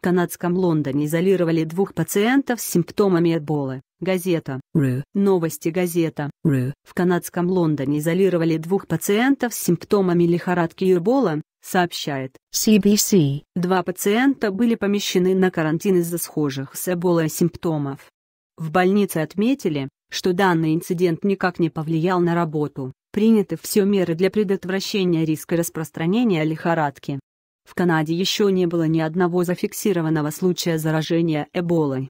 В канадском Лондоне изолировали двух пациентов с симптомами Эболы. Газета. Ру. Новости газета. Ру. В канадском Лондоне изолировали двух пациентов с симптомами лихорадки Эбола, сообщает CBC. Два пациента были помещены на карантин из-за схожих с Эболой симптомов. В больнице отметили, что данный инцидент никак не повлиял на работу, приняты все меры для предотвращения риска распространения лихорадки. В Канаде еще не было ни одного зафиксированного случая заражения Эболой.